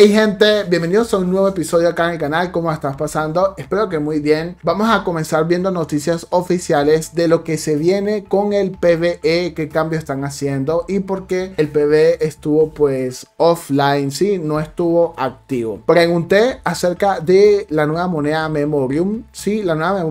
Hey gente, bienvenidos a un nuevo episodio acá en el canal, ¿cómo estás pasando? Espero que muy bien. Vamos a comenzar viendo noticias oficiales de lo que se viene con el PBE qué cambios están haciendo y por qué el PBE estuvo pues offline, sí, no estuvo activo. Pregunté acerca de la nueva moneda Memorium, sí, la nueva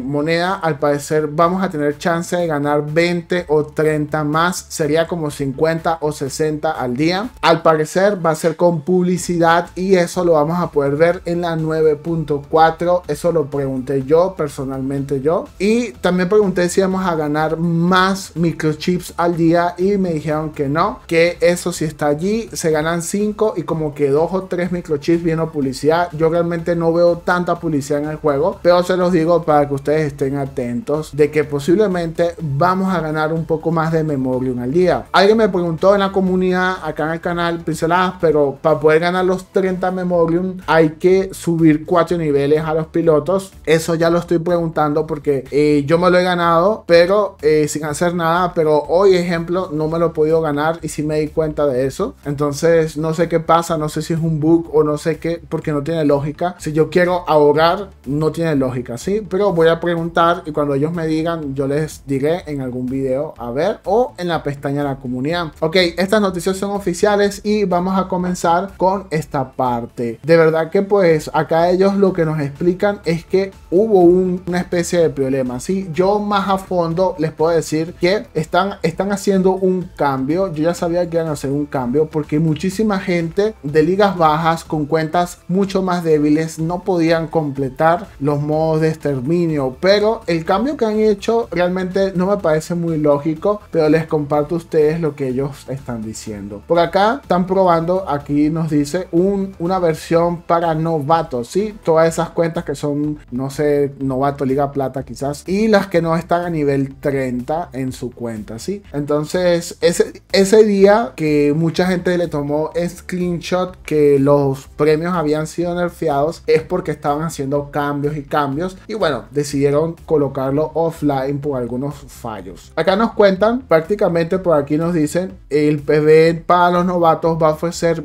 moneda al parecer vamos a tener chance de ganar 20 o 30 más, sería como 50 o 60 al día. Al parecer va a ser con publicidad y eso lo vamos a poder ver en la 9.4. Eso lo pregunté yo, personalmente yo. Y también pregunté si vamos a ganar más microchips al día y me dijeron que no, que eso sí está allí. Se ganan 5 y como que 2 o 3 microchips viendo publicidad. Yo realmente no veo tanta publicidad en el juego, pero se los digo para que ustedes estén atentos de que posiblemente vamos a ganar un poco más de memoria al día. Alguien me preguntó en la comunidad, acá en el canal Pinceladas, pero para poder ganar los 30 Memorium hay que subir 4 niveles a los pilotos. Eso ya lo estoy preguntando porque eh, yo me lo he ganado, pero eh, sin hacer nada. Pero hoy, ejemplo, no me lo he podido ganar y sí me di cuenta de eso. Entonces, no sé qué pasa, no sé si es un bug o no sé qué, porque no tiene lógica. Si yo quiero ahorrar, no tiene lógica, ¿sí? Pero voy a preguntar y cuando ellos me digan, yo les diré en algún video a ver o en la pestaña de la comunidad. Ok, estas noticias son oficiales y vamos a comenzar con esta parte. De verdad que pues acá ellos lo que nos explican es que hubo una especie de problema. ¿sí? Yo más a fondo les puedo decir que están, están haciendo un cambio. Yo ya sabía que iban a hacer un cambio porque muchísima gente de ligas bajas con cuentas mucho más débiles no podían completar los modos de exterminio. Pero el cambio que han hecho realmente no me parece muy lógico. Pero les comparto a ustedes lo que ellos están diciendo. Por acá están probando. Aquí nos dice un, una versión para novatos, ¿sí? Todas esas cuentas que son, no sé, novato, liga plata quizás, y las que no están a nivel 30 en su cuenta, ¿sí? Entonces, ese, ese día que mucha gente le tomó screenshot que los premios habían sido nerfeados es porque estaban haciendo cambios y cambios y bueno, decidieron colocarlo offline por algunos fallos. Acá nos cuentan, prácticamente por aquí nos dicen, el PB para los novatos va a ofrecer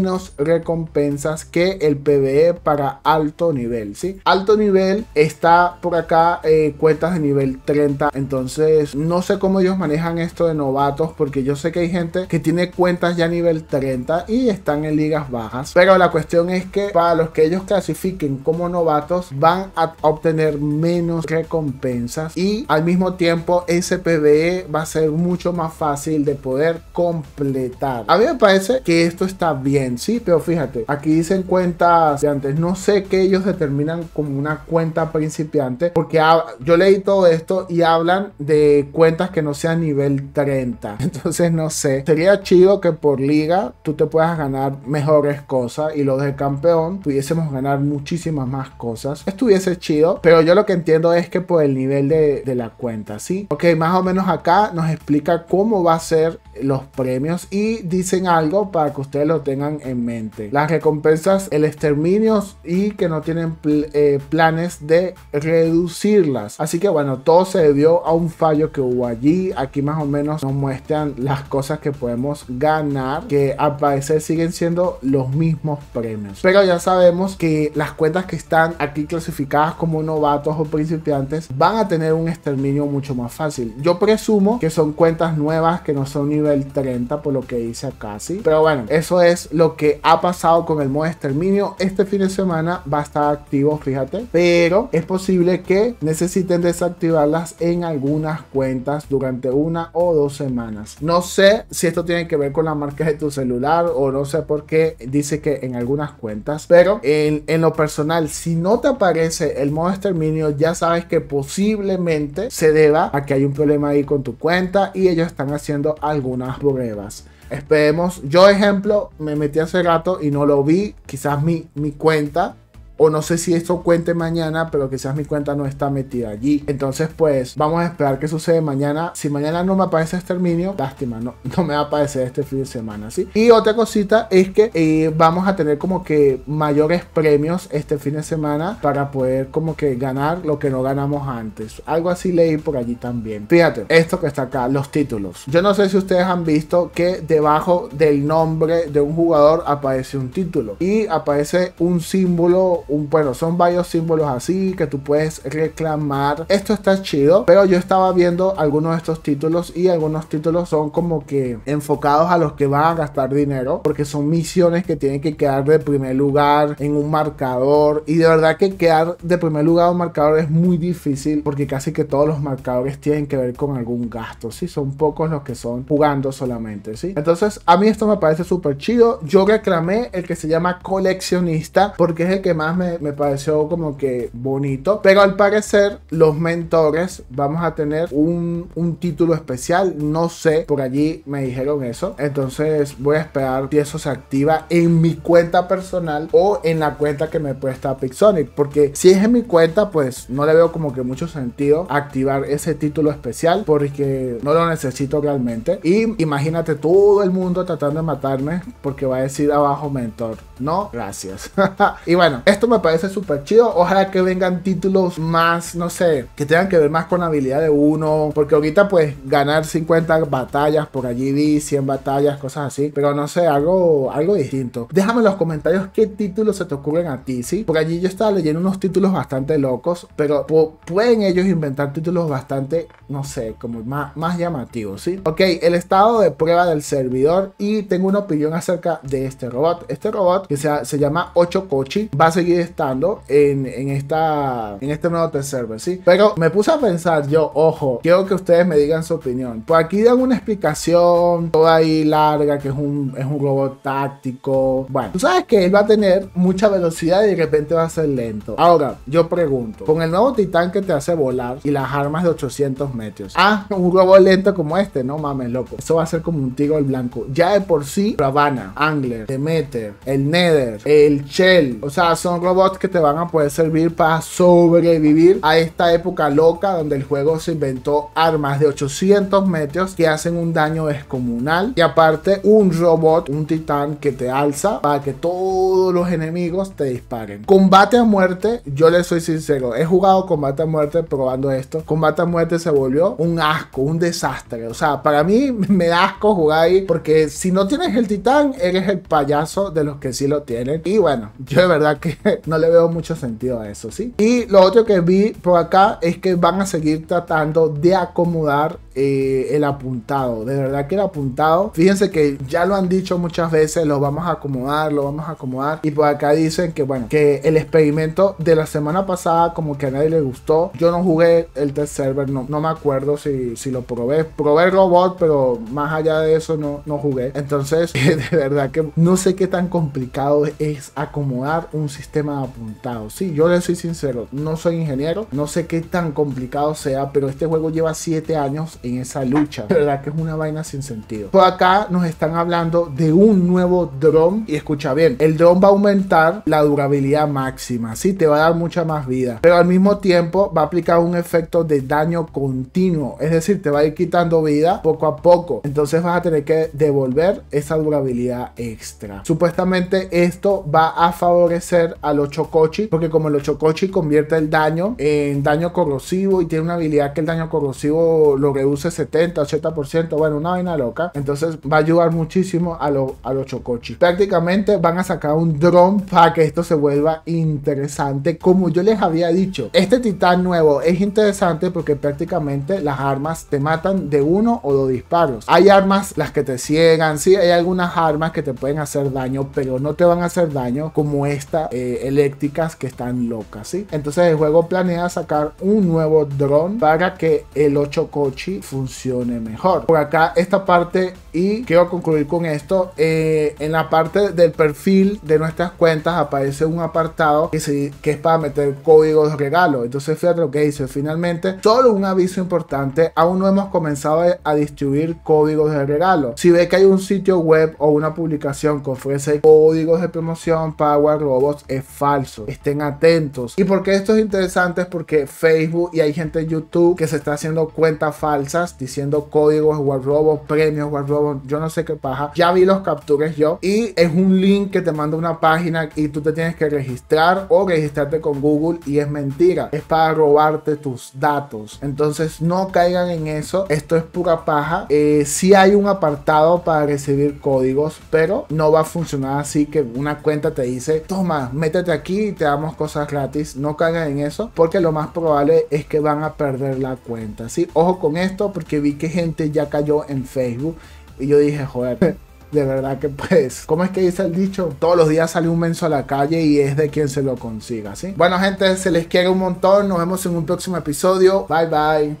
menos recompensas que el PvE para alto nivel, ¿sí? Alto nivel está por acá eh, cuentas de nivel 30, entonces no sé cómo ellos manejan esto de novatos porque yo sé que hay gente que tiene cuentas ya nivel 30 y están en ligas bajas, pero la cuestión es que para los que ellos clasifiquen como novatos van a obtener menos recompensas y al mismo tiempo ese PvE va a ser mucho más fácil de poder completar. A mí me parece que esto está bien sí, pero fíjate, aquí dicen cuentas de antes. No sé qué ellos determinan como una cuenta principiante, porque yo leí todo esto y hablan de cuentas que no sean nivel 30. Entonces, no sé. Sería chido que por liga tú te puedas ganar mejores cosas y los del campeón pudiésemos ganar muchísimas más cosas. Estuviese chido, pero yo lo que entiendo es que por el nivel de, la cuenta, ¿sí? Ok, más o menos acá nos explica cómo va a ser los premios y dicen algo para que ustedes lo tengan en mente. Las recompensas, el exterminio y que no tienen eh, planes de reducirlas. Así que bueno, todo se debió a un fallo que hubo allí. Aquí más o menos nos muestran las cosas que podemos ganar, que al parecer siguen siendo los mismos premios. Pero ya sabemos que las cuentas que están aquí clasificadas como novatos o principiantes van a tener un exterminio mucho más fácil. Yo presumo que son cuentas nuevas que no son nivel 30 por lo que dice casi. Pero bueno, eso es lo que ha pasado con el modo de exterminio este fin de semana va a estar activo, fíjate, pero es posible que necesiten desactivarlas en algunas cuentas durante una o dos semanas. No sé si esto tiene que ver con la marcas de tu celular o no sé por qué dice que en algunas cuentas, pero en, en lo personal, si no te aparece el modo de exterminio, ya sabes que posiblemente se deba a que hay un problema ahí con tu cuenta y ellos están haciendo algunas pruebas. Esperemos, yo ejemplo, me metí hace rato y no lo vi, quizás mi, mi cuenta o no sé si esto cuente mañana, pero quizás mi cuenta no está metida allí. Entonces, pues vamos a esperar qué sucede mañana. Si mañana no me aparece este exterminio, lástima, no, no me va a aparecer este fin de semana, ¿sí? Y otra cosita es que eh, vamos a tener como que mayores premios este fin de semana para poder como que ganar lo que no ganamos antes. Algo así leí por allí también. Fíjate, esto que está acá, los títulos. Yo no sé si ustedes han visto que debajo del nombre de un jugador aparece un título y aparece un símbolo bueno, son varios símbolos así que tú puedes reclamar. Esto está chido, pero yo estaba viendo algunos de estos títulos y algunos títulos son como que enfocados a los que van a gastar dinero porque son misiones que tienen que quedar de primer lugar en un marcador y de verdad que quedar de primer lugar un marcador es muy difícil porque casi que todos los marcadores tienen que ver con algún gasto, ¿sí? son pocos los que son jugando solamente, ¿sí? Entonces a mí esto me parece súper chido, yo reclamé el que se llama coleccionista porque es el que más me, pareció como que bonito. Pero al parecer, los mentores vamos a tener un, un título especial. No sé, por allí me dijeron eso. Entonces voy a esperar si eso se activa en mi cuenta personal o en la cuenta que me presta Pixonic. Porque si es en mi cuenta, pues no le veo como que mucho sentido activar ese título especial porque no lo necesito realmente. Y imagínate todo el mundo tratando de matarme porque va a decir abajo mentor. No, gracias. y bueno, esto me parece súper chido. Ojalá que vengan títulos más, no sé, que tengan que ver más con la habilidad de uno. Porque ahorita pues ganar 50 batallas por allí, vi 100 batallas, cosas así. Pero no sé, algo, algo distinto. Déjame en los comentarios qué títulos se te ocurren a ti, ¿sí? Porque allí yo estaba leyendo unos títulos bastante locos, pero pueden ellos inventar títulos bastante, no sé, como más, más llamativos, ¿sí? Ok, el estado de prueba del servidor y tengo una opinión acerca de este robot. Este robot que se, se llama 8 Kochi va a seguir estando en, esta, en este nuevo test server, ¿sí? Pero me puse a pensar yo, ojo, quiero que ustedes me digan su opinión. Por aquí dan una explicación toda ahí larga, que es un, es un robot táctico. Bueno, tú sabes que él va a tener mucha velocidad y de repente va a ser lento. Ahora, yo pregunto, con el nuevo titán que te hace volar y las armas de 800 metros. Ah, un robot lento como este, no mames, loco. Eso va a ser como un tigre al blanco. Ya de por sí, Ravana, Angler, Demeter, el Nether, el Shell. O sea, son robots que te van a poder servir para sobrevivir a esta época loca donde el juego se inventó armas de 800 metros que hacen un daño descomunal y aparte un robot, un titán que te alza para que todos los enemigos te disparen. Combate a muerte, yo le soy sincero, he jugado combate a muerte probando esto. Combate a muerte se volvió un asco, un desastre. O sea, para mí me da asco jugar ahí porque si no tienes el titán, eres el payaso de los que sí lo tienen. Y bueno, yo de verdad que no le veo mucho sentido a eso, ¿sí? Y lo otro que vi por acá es que van a seguir tratando de acomodar eh, el apuntado. De verdad que el apuntado, fíjense que ya lo han dicho muchas veces, lo vamos a acomodar, lo vamos a acomodar. Y por acá dicen que, bueno, que el experimento de la semana pasada como que a nadie le gustó. Yo no jugué el test server, no, no me acuerdo si, si lo probé. Probé el robot, pero más allá de eso no, no jugué. Entonces, de verdad que no sé qué tan complicado es acomodar un sistema de apuntado. Si, yo les soy sincero, no soy ingeniero, no sé qué tan complicado sea, pero este juego lleva 7 años esa lucha. De verdad que es una vaina sin sentido. Por pues acá nos están hablando de un nuevo dron. Y escucha bien, el dron va a aumentar la durabilidad máxima. si te va a dar mucha más vida. Pero al mismo tiempo va a aplicar un efecto de daño continuo. Es decir, te va a ir quitando vida poco a poco. Entonces vas a tener que devolver esa durabilidad extra. Supuestamente esto va a favorecer al chocochi, Porque como el chocochi convierte el daño en daño corrosivo y tiene una habilidad que el daño corrosivo lo reduce 70, 80%, bueno, una vaina loca. Entonces va a ayudar muchísimo a, lo, a los chocochis. Prácticamente van a sacar un dron para que esto se vuelva interesante. Como yo les había dicho, este titán nuevo es interesante porque prácticamente las armas te matan de uno o dos disparos. Hay armas las que te ciegan, sí, hay algunas armas que te pueden hacer daño, pero no te van a hacer daño como estas eh, eléctricas que están locas, ¿sí? Entonces el juego planea sacar un nuevo dron para que el 8 cochi funcione mejor. Por acá esta parte y quiero concluir con esto. Eh, en la parte del perfil de nuestras cuentas aparece un apartado que, que es para meter códigos de regalo. Entonces fíjate lo que dice. Finalmente, solo un aviso importante. Aún no hemos comenzado a distribuir códigos de regalo. Si ve que hay un sitio web o una publicación que ofrece códigos de promoción para Robots, es falso. Estén atentos. ¿Y por qué esto es interesante? Es porque Facebook y hay gente en YouTube que se está haciendo cuenta falsa diciendo códigos, guardrobos, premios, robo yo no sé qué paja. Ya vi los captures yo y es un link que te manda una página y tú te tienes que registrar o registrarte con Google y es mentira. Es para robarte tus datos. Entonces no caigan en eso. Esto es pura paja. Eh, si hay un apartado para recibir códigos, pero no va a funcionar así que una cuenta te dice, toma, métete aquí y te damos cosas gratis. No caigan en eso porque lo más probable es que van a perder la cuenta. ¿sí? Ojo con esto porque vi que gente ya cayó en Facebook y yo dije, joder. De verdad que pues, ¿cómo es que dice el dicho? Todos los días sale un menso a la calle y es de quien se lo consiga, ¿sí? Bueno gente, se les quiere un montón, nos vemos en un próximo episodio, bye bye.